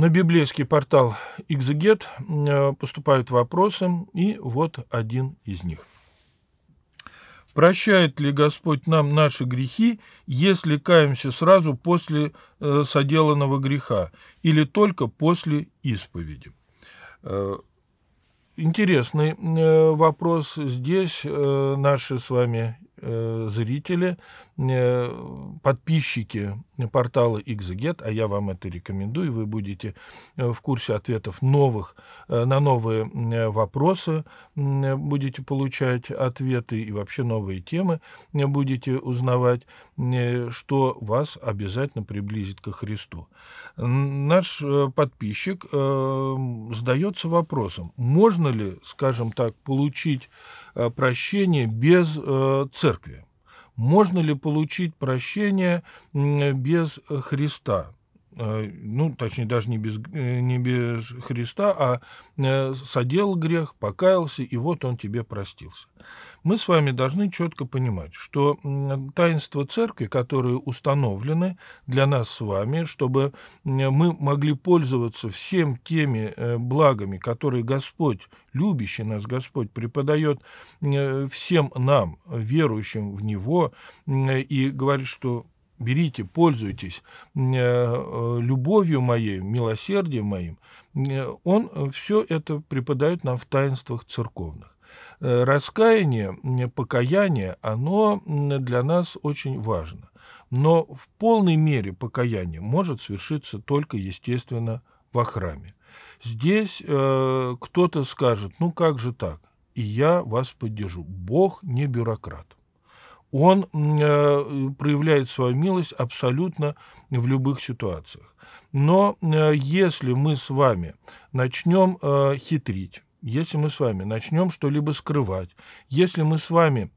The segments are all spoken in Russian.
На библейский портал «Экзегет» э, поступают вопросы, и вот один из них. Прощает ли Господь нам наши грехи, если каемся сразу после э, соделанного греха или только после исповеди? Э, интересный вопрос. Здесь наши с вами Э, зрители, э, подписчики портала Exeget, а я вам это рекомендую, вы будете э, в курсе ответов новых, на новые вопросы, будете получать ответы и вообще новые темы будете узнавать, что вас обязательно приблизит ко Христу. Наш подписчик задается вопросом, можно ли, скажем так, получить Э, прощение без э, церкви? Можно ли получить прощение без э, Христа? Э, ну, точнее, даже не без, э, не без Христа, а э, содел грех, покаялся, и вот он тебе простился. Мы с вами должны четко понимать, что таинства церкви, которые установлены для нас с вами, чтобы мы могли пользоваться всем теми благами, которые Господь, любящий нас Господь, преподает всем нам, верующим в Него, и говорит, что берите, пользуйтесь э, э, любовью моей, милосердием моим, э, он все это преподает нам в таинствах церковных. Раскаяние, покаяние, оно для нас очень важно. Но в полной мере покаяние может свершиться только, естественно, во храме. Здесь э, кто-то скажет, ну как же так? И я вас поддержу. Бог не бюрократ он э, проявляет свою милость абсолютно в любых ситуациях. Но э, если мы с вами начнем э, хитрить, если мы с вами начнем что-либо скрывать, если мы с вами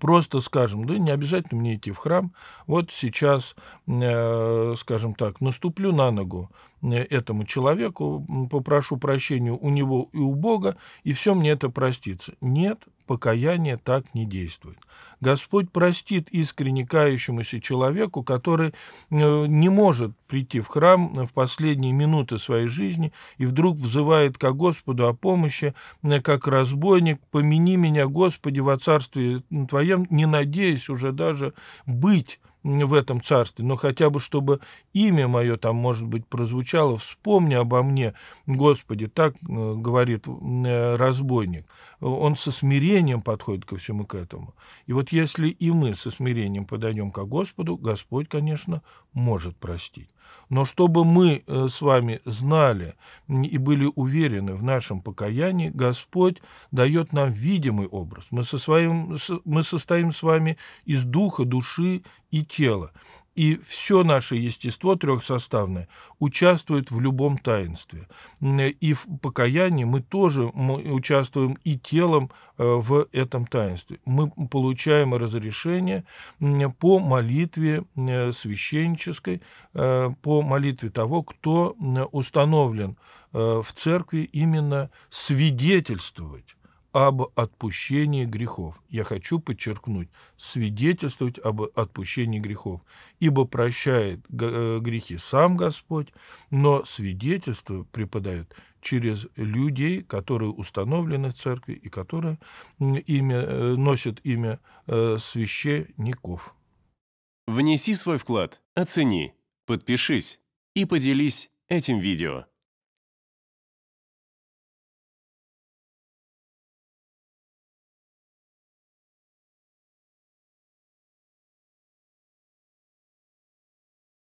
просто скажем, да не обязательно мне идти в храм, вот сейчас, э, скажем так, наступлю на ногу этому человеку, попрошу прощения у него и у Бога, и все мне это простится. Нет, покаяние так не действует. Господь простит искренне кающемуся человеку, который э, не может прийти в храм в последние минуты своей жизни и вдруг взывает ко Господу о помощи, э, как разбойник, «Помяни меня, Господи, во Царстве Твоем», не надеясь уже даже быть в этом царстве, но хотя бы чтобы имя мое там, может быть, прозвучало, вспомни обо мне, Господи, так э, говорит э, разбойник. Он со смирением подходит ко всему к этому. И вот если и мы со смирением подойдем ко Господу, Господь, конечно, может простить. Но чтобы мы э, с вами знали и были уверены в нашем покаянии, Господь дает нам видимый образ. Мы, со своим, мы состоим с вами из духа, души и тела и все наше естество трехсоставное участвует в любом таинстве. И в покаянии мы тоже мы участвуем и телом э, в этом таинстве. Мы получаем разрешение по молитве э, священнической, э, по молитве того, кто установлен в церкви именно свидетельствовать об отпущении грехов. Я хочу подчеркнуть, свидетельствовать об отпущении грехов, ибо прощает э, грехи сам Господь, но свидетельство преподает через людей, которые установлены в церкви и которые имя, э, носят имя э, священников. Внеси свой вклад, оцени, подпишись и поделись этим видео.